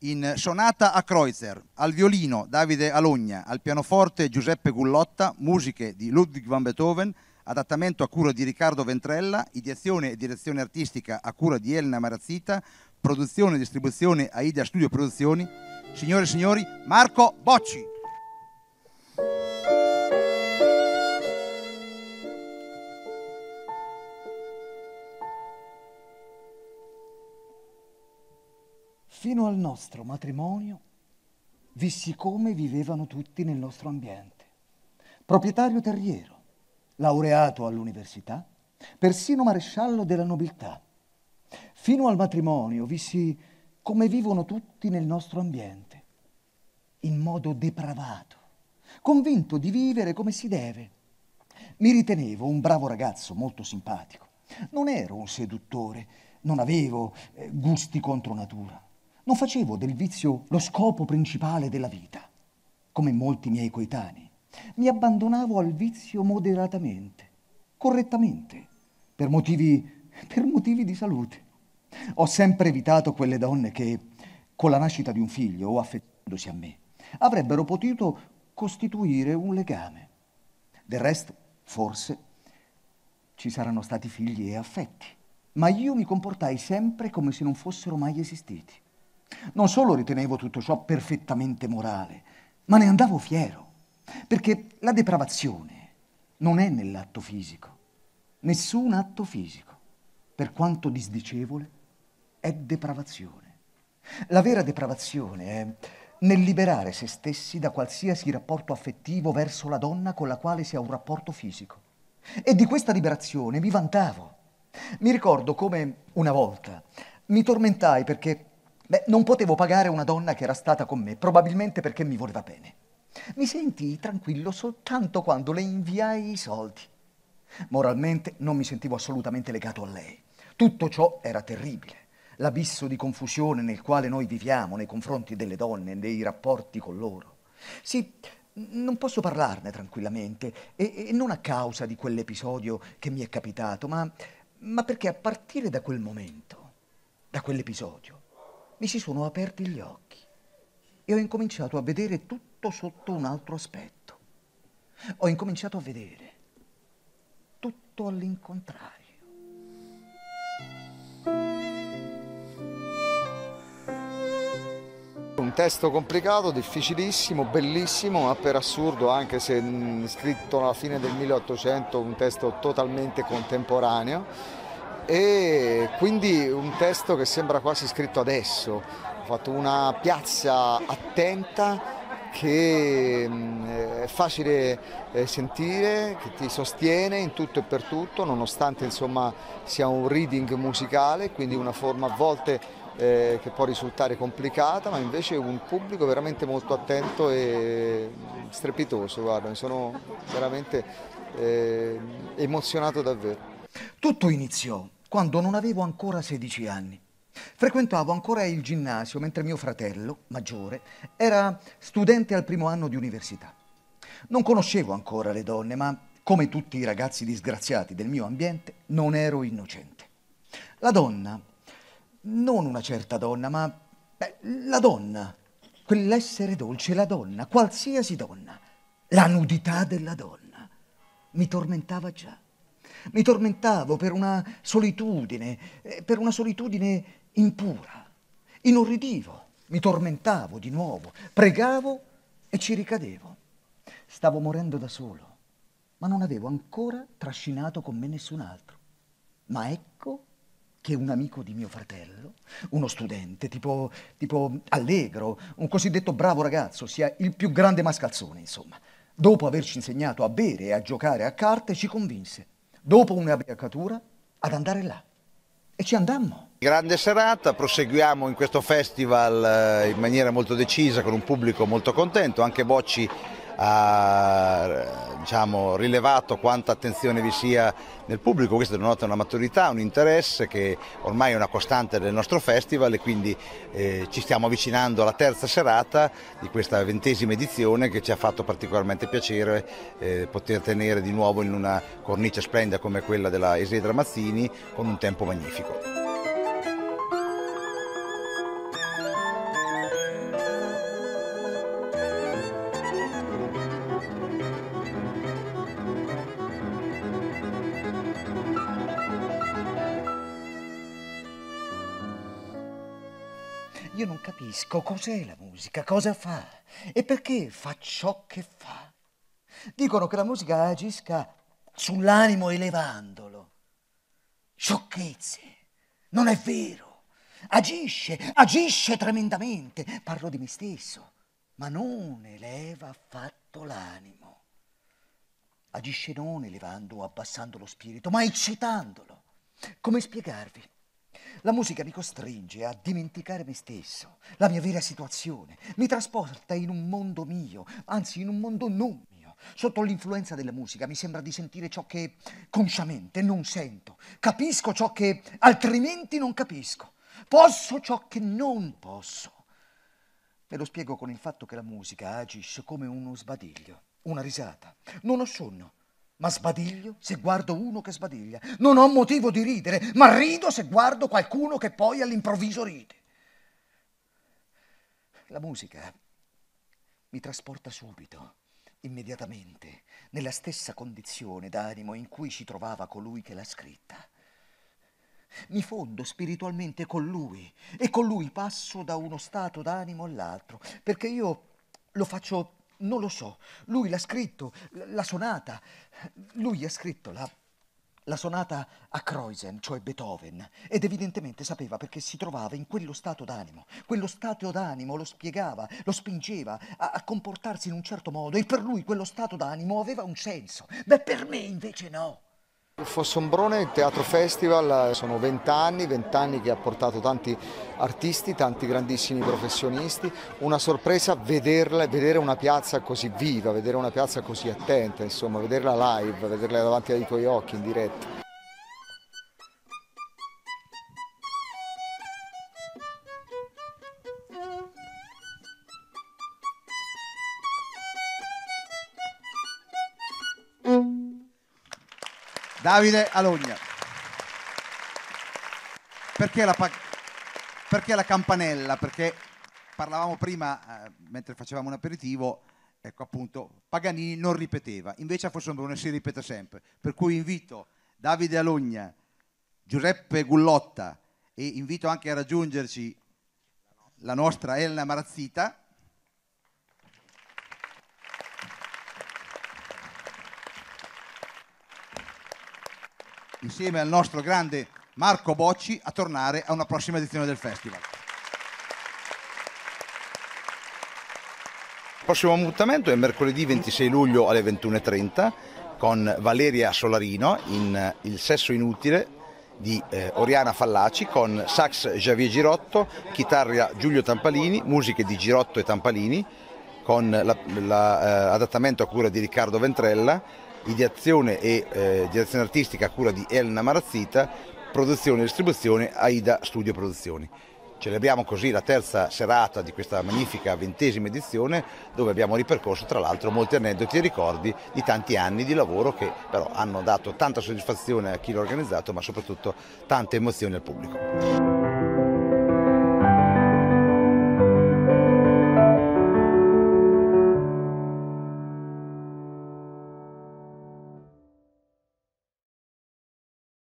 in sonata a Kreuzer, al violino Davide Alogna, al pianoforte Giuseppe Gullotta, musiche di Ludwig van Beethoven, adattamento a cura di Riccardo Ventrella, ideazione e direzione artistica a cura di Elena Marazzita, produzione e distribuzione a Ida Studio Produzioni. Signore e signori, Marco Bocci. al nostro matrimonio vissi come vivevano tutti nel nostro ambiente. Proprietario terriero, laureato all'università, persino maresciallo della nobiltà. Fino al matrimonio vissi come vivono tutti nel nostro ambiente, in modo depravato, convinto di vivere come si deve. Mi ritenevo un bravo ragazzo molto simpatico. Non ero un seduttore, non avevo eh, gusti contro natura. Non facevo del vizio lo scopo principale della vita, come molti miei coetanei. Mi abbandonavo al vizio moderatamente, correttamente, per motivi, per motivi di salute. Ho sempre evitato quelle donne che, con la nascita di un figlio o affettandosi a me, avrebbero potuto costituire un legame. Del resto, forse, ci saranno stati figli e affetti, ma io mi comportai sempre come se non fossero mai esistiti. Non solo ritenevo tutto ciò perfettamente morale, ma ne andavo fiero, perché la depravazione non è nell'atto fisico. Nessun atto fisico, per quanto disdicevole, è depravazione. La vera depravazione è nel liberare se stessi da qualsiasi rapporto affettivo verso la donna con la quale si ha un rapporto fisico. E di questa liberazione mi vantavo. Mi ricordo come una volta mi tormentai perché Beh, non potevo pagare una donna che era stata con me, probabilmente perché mi voleva bene. Mi sentii tranquillo soltanto quando le inviai i soldi. Moralmente non mi sentivo assolutamente legato a lei. Tutto ciò era terribile. L'abisso di confusione nel quale noi viviamo nei confronti delle donne, nei rapporti con loro. Sì, non posso parlarne tranquillamente, e, e non a causa di quell'episodio che mi è capitato, ma, ma perché a partire da quel momento, da quell'episodio, mi si sono aperti gli occhi e ho incominciato a vedere tutto sotto un altro aspetto. Ho incominciato a vedere tutto all'incontrario. Un testo complicato, difficilissimo, bellissimo, ma per assurdo, anche se scritto alla fine del 1800, un testo totalmente contemporaneo e quindi un testo che sembra quasi scritto adesso, ho fatto una piazza attenta che mm, è facile eh, sentire, che ti sostiene in tutto e per tutto, nonostante insomma, sia un reading musicale, quindi una forma a volte eh, che può risultare complicata, ma invece un pubblico veramente molto attento e mm, strepitoso, guarda, mi sono veramente eh, emozionato davvero. Tutto iniziò quando non avevo ancora 16 anni. Frequentavo ancora il ginnasio mentre mio fratello, maggiore, era studente al primo anno di università. Non conoscevo ancora le donne, ma come tutti i ragazzi disgraziati del mio ambiente, non ero innocente. La donna, non una certa donna, ma beh, la donna, quell'essere dolce, la donna, qualsiasi donna, la nudità della donna, mi tormentava già. Mi tormentavo per una solitudine, eh, per una solitudine impura. Inorridivo, mi tormentavo di nuovo, pregavo e ci ricadevo. Stavo morendo da solo, ma non avevo ancora trascinato con me nessun altro. Ma ecco che un amico di mio fratello, uno studente tipo, tipo allegro, un cosiddetto bravo ragazzo, sia il più grande mascalzone, insomma, dopo averci insegnato a bere e a giocare a carte, ci convinse dopo una ad andare là. E ci andammo. Grande serata, proseguiamo in questo festival eh, in maniera molto decisa, con un pubblico molto contento, anche Bocci ha diciamo, rilevato quanta attenzione vi sia nel pubblico, questo denota una maturità, un interesse che ormai è una costante del nostro festival e quindi eh, ci stiamo avvicinando alla terza serata di questa ventesima edizione che ci ha fatto particolarmente piacere eh, poter tenere di nuovo in una cornice splendida come quella della Esedra Mazzini con un tempo magnifico. Io non capisco cos'è la musica, cosa fa e perché fa ciò che fa. Dicono che la musica agisca sull'animo elevandolo. Sciocchezze, non è vero. Agisce, agisce tremendamente. Parlo di me stesso, ma non eleva affatto l'animo. Agisce non elevando o abbassando lo spirito, ma eccitandolo. Come spiegarvi? La musica mi costringe a dimenticare me stesso, la mia vera situazione, mi trasporta in un mondo mio, anzi in un mondo non mio. Sotto l'influenza della musica mi sembra di sentire ciò che consciamente non sento, capisco ciò che altrimenti non capisco, posso ciò che non posso. Ve lo spiego con il fatto che la musica agisce come uno sbadiglio, una risata. Non ho sonno, ma sbadiglio se guardo uno che sbadiglia. Non ho motivo di ridere, ma rido se guardo qualcuno che poi all'improvviso ride. La musica mi trasporta subito, immediatamente, nella stessa condizione d'animo in cui si trovava colui che l'ha scritta. Mi fondo spiritualmente con lui e con lui passo da uno stato d'animo all'altro, perché io lo faccio non lo so, lui l'ha scritto, la sonata, lui ha scritto la, la sonata a Kreuzen, cioè Beethoven, ed evidentemente sapeva perché si trovava in quello stato d'animo. Quello stato d'animo lo spiegava, lo spingeva a, a comportarsi in un certo modo e per lui quello stato d'animo aveva un senso. Beh, per me invece no. Fossombrone, il Teatro Festival, eh, sono vent'anni, vent'anni che ha portato tanti artisti, tanti grandissimi professionisti, una sorpresa vederla, vedere una piazza così viva, vedere una piazza così attenta, insomma, vederla live, vederla davanti ai tuoi occhi in diretta. Davide Alogna. Perché la, pa- perché la campanella? Perché parlavamo prima, eh, mentre facevamo un aperitivo, ecco appunto, Paganini non ripeteva, invece a Fossombrone si ripete sempre. Per cui invito Davide Alogna, Giuseppe Gullotta e invito anche a raggiungerci la nostra Elena Marazzita insieme al nostro grande Marco Bocci a tornare a una prossima edizione del festival. Il prossimo mutamento è mercoledì 26 luglio alle 21.30 con Valeria Solarino in eh, Il sesso inutile di eh, Oriana Fallaci con sax Javier Girotto, chitarra Giulio Tampalini, musiche di Girotto e Tampalini con l'adattamento la, la, eh, a cura di Riccardo Ventrella ideazione e eh, direzione artistica a cura di Elena Marazzita, produzione e distribuzione Aida Studio Produzioni. Celebriamo così la terza serata di questa magnifica ventesima edizione dove abbiamo ripercorso tra l'altro molti aneddoti e ricordi di tanti anni di lavoro che però hanno dato tanta soddisfazione a chi l'ha organizzato ma soprattutto tante emozioni al pubblico.